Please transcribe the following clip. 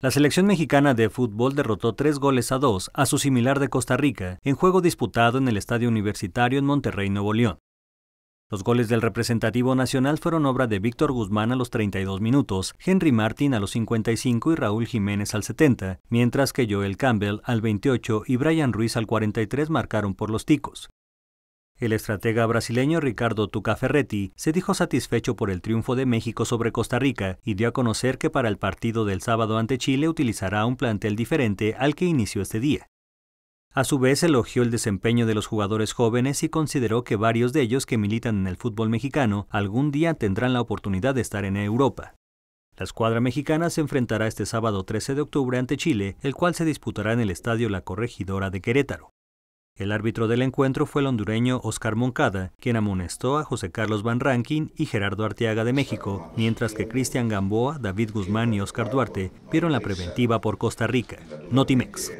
La selección mexicana de fútbol derrotó tres goles a dos a su similar de Costa Rica en juego disputado en el Estadio Universitario en Monterrey, Nuevo León. Los goles del representativo nacional fueron obra de Víctor Guzmán a los 32 minutos, Henry Martin a los 55 y Raúl Jiménez al 70, mientras que Joel Campbell al 28 y Brian Ruiz al 43 marcaron por los ticos. El estratega brasileño Ricardo Tuca Ferretti se dijo satisfecho por el triunfo de México sobre Costa Rica y dio a conocer que para el partido del sábado ante Chile utilizará un plantel diferente al que inició este día. A su vez elogió el desempeño de los jugadores jóvenes y consideró que varios de ellos que militan en el fútbol mexicano algún día tendrán la oportunidad de estar en Europa. La escuadra mexicana se enfrentará este sábado 13 de octubre ante Chile, el cual se disputará en el Estadio La Corregidora de Querétaro. El árbitro del encuentro fue el hondureño Oscar Moncada, quien amonestó a José Carlos Van Rankin y Gerardo Arteaga de México, mientras que Cristian Gamboa, David Guzmán y Oscar Duarte vieron la preventiva por Costa Rica. Notimex.